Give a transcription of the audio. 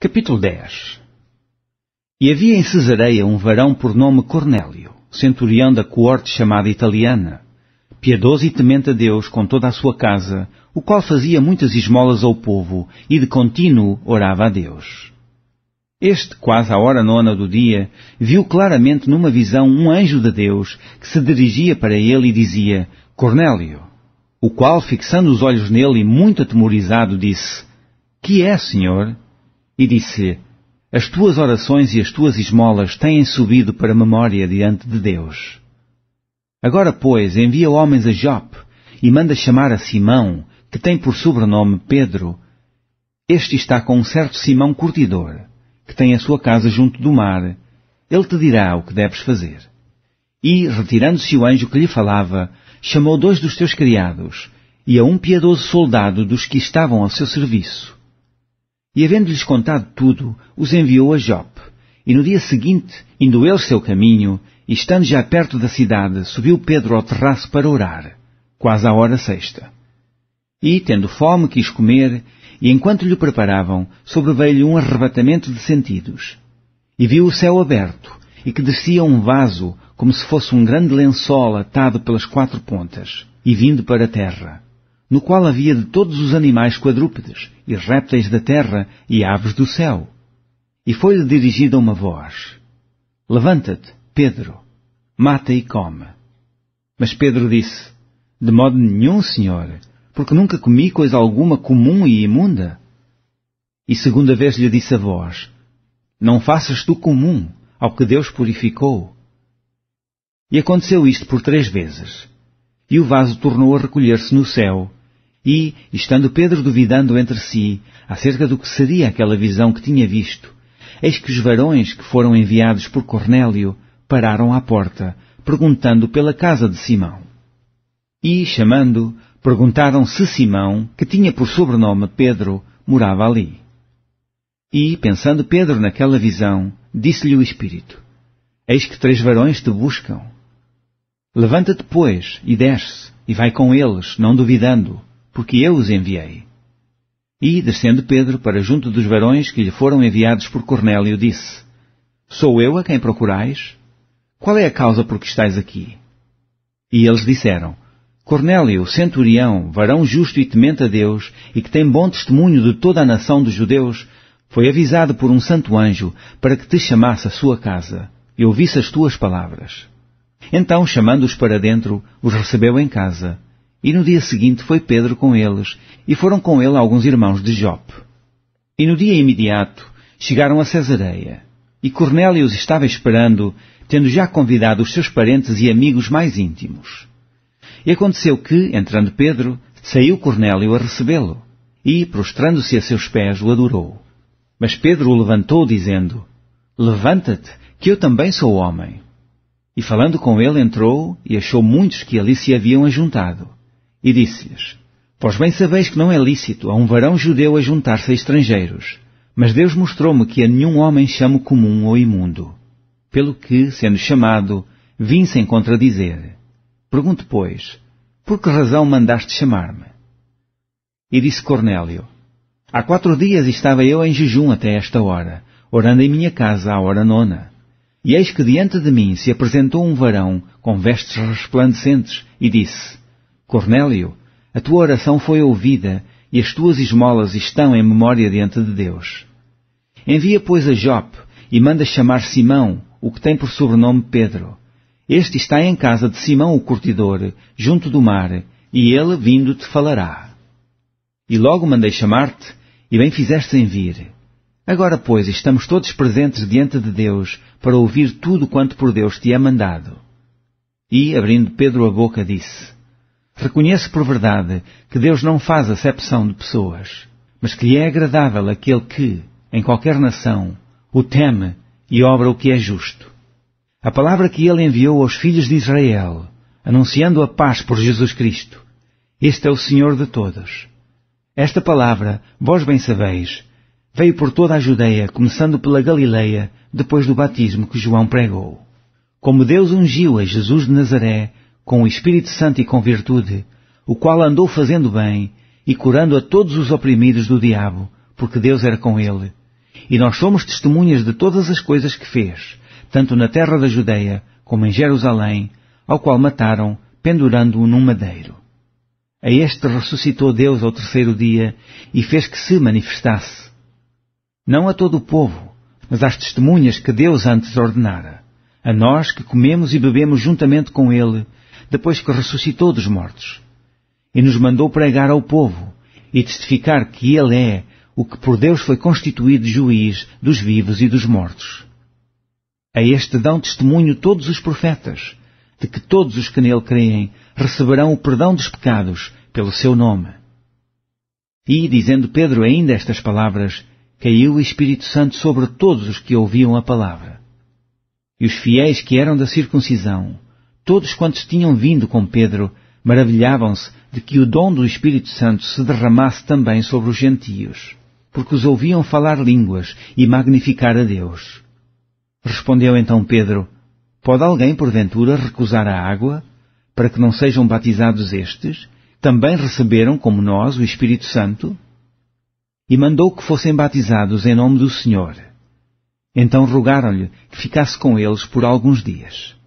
Capítulo 10 E havia em Cesareia um varão por nome Cornélio, centurião da coorte chamada italiana, piedoso e temente a Deus com toda a sua casa, o qual fazia muitas esmolas ao povo e de contínuo orava a Deus. Este, quase à hora nona do dia, viu claramente numa visão um anjo de Deus que se dirigia para ele e dizia, Cornélio, o qual, fixando os olhos nele, e muito atemorizado, disse, Que é, Senhor? e disse-lhe: As tuas orações e as tuas esmolas têm subido para memória diante de Deus. Agora, pois, envia homens a Jope e manda chamar a Simão, que tem por sobrenome Pedro. Este está com um certo Simão curtidor, que tem a sua casa junto do mar. Ele te dirá o que deves fazer. E, retirando-se o anjo que lhe falava, chamou dois dos teus criados e a um piedoso soldado dos que estavam ao seu serviço e havendo-lhes contado tudo, os enviou a Jope. E no dia seguinte, indo ele seu caminho, e estando já perto da cidade, subiu Pedro ao terraço para orar, quase à hora sexta. E, tendo fome, quis comer, e enquanto lhe preparavam, sobreveio-lhe um arrebatamento de sentidos. E viu o céu aberto, e que descia um vaso, como se fosse um grande lençol atado pelas quatro pontas, e vindo para a terra no qual havia de todos os animais quadrúpedes, e répteis da terra, e aves do céu. E foi-lhe dirigida uma voz: Levanta-te, Pedro, mata e come. Mas Pedro disse: De modo nenhum, senhor, porque nunca comi coisa alguma comum e imunda. E segunda vez lhe disse a voz: Não faças tu comum ao que Deus purificou. E aconteceu isto por três vezes. E o vaso tornou a recolher-se no céu, e, estando Pedro duvidando entre si acerca do que seria aquela visão que tinha visto, eis que os varões que foram enviados por Cornélio pararam à porta, perguntando pela casa de Simão. E, chamando, perguntaram se Simão, que tinha por sobrenome Pedro, morava ali. E, pensando Pedro naquela visão, disse-lhe o Espírito, Eis que três varões te buscam. Levanta-te, pois, e desce, e vai com eles, não duvidando, porque eu os enviei. E, descendo Pedro para junto dos varões que lhe foram enviados por Cornélio, disse, Sou eu a quem procurais? Qual é a causa por que estais aqui? E eles disseram, Cornélio, centurião, varão justo e temente a Deus, e que tem bom testemunho de toda a nação dos judeus, foi avisado por um santo anjo para que te chamasse à sua casa e ouvisse as tuas palavras. Então, chamando-os para dentro, os recebeu em casa e no dia seguinte foi Pedro com eles, e foram com ele alguns irmãos de Jope. E no dia imediato chegaram a Cesareia. E Cornélio os estava esperando, tendo já convidado os seus parentes e amigos mais íntimos. E aconteceu que, entrando Pedro, saiu Cornélio a recebê-lo, e, prostrando-se a seus pés, o adorou. Mas Pedro o levantou, dizendo, Levanta-te, que eu também sou homem. E falando com ele, entrou e achou muitos que ali se haviam ajuntado e disse-lhes, Pois bem sabeis que não é lícito a um varão judeu a juntar-se a estrangeiros, mas Deus mostrou-me que a nenhum homem chamo comum ou imundo. Pelo que, sendo chamado, vim sem contradizer. Pergunto, pois, por que razão mandaste chamar-me? E disse Cornélio, Há quatro dias estava eu em jejum até esta hora, orando em minha casa à hora nona. E eis que diante de mim se apresentou um varão com vestes resplandecentes e disse, Cornélio, a tua oração foi ouvida e as tuas esmolas estão em memória diante de Deus. Envia, pois, a Jope e manda chamar Simão, o que tem por sobrenome Pedro. Este está em casa de Simão o curtidor, junto do mar, e ele, vindo, te falará. E logo mandei chamar-te, e bem fizeste em vir. Agora, pois, estamos todos presentes diante de Deus para ouvir tudo quanto por Deus te é mandado. E, abrindo Pedro a boca, disse, Reconheço por verdade que Deus não faz acepção de pessoas, mas que lhe é agradável aquele que, em qualquer nação, o teme e obra o que é justo. A palavra que ele enviou aos filhos de Israel, anunciando a paz por Jesus Cristo, este é o Senhor de todos. Esta palavra, vós bem sabeis, veio por toda a Judeia, começando pela Galileia, depois do batismo que João pregou. Como Deus ungiu a Jesus de Nazaré com o Espírito Santo e com virtude, o qual andou fazendo bem e curando a todos os oprimidos do diabo, porque Deus era com ele. E nós somos testemunhas de todas as coisas que fez, tanto na terra da Judeia como em Jerusalém, ao qual mataram, pendurando-o num madeiro. A este ressuscitou Deus ao terceiro dia e fez que se manifestasse. Não a todo o povo, mas às testemunhas que Deus antes ordenara, a nós que comemos e bebemos juntamente com Ele depois que ressuscitou dos mortos. E nos mandou pregar ao povo e testificar que Ele é o que por Deus foi constituído juiz dos vivos e dos mortos. A este dão testemunho todos os profetas, de que todos os que nele creem receberão o perdão dos pecados pelo seu nome. E, dizendo Pedro ainda estas palavras, caiu o Espírito Santo sobre todos os que ouviam a palavra. E os fiéis que eram da circuncisão Todos quantos tinham vindo com Pedro maravilhavam-se de que o dom do Espírito Santo se derramasse também sobre os gentios, porque os ouviam falar línguas e magnificar a Deus. Respondeu então Pedro: Pode alguém porventura recusar a água, para que não sejam batizados estes? Também receberam, como nós, o Espírito Santo? E mandou que fossem batizados em nome do Senhor. Então rogaram-lhe que ficasse com eles por alguns dias.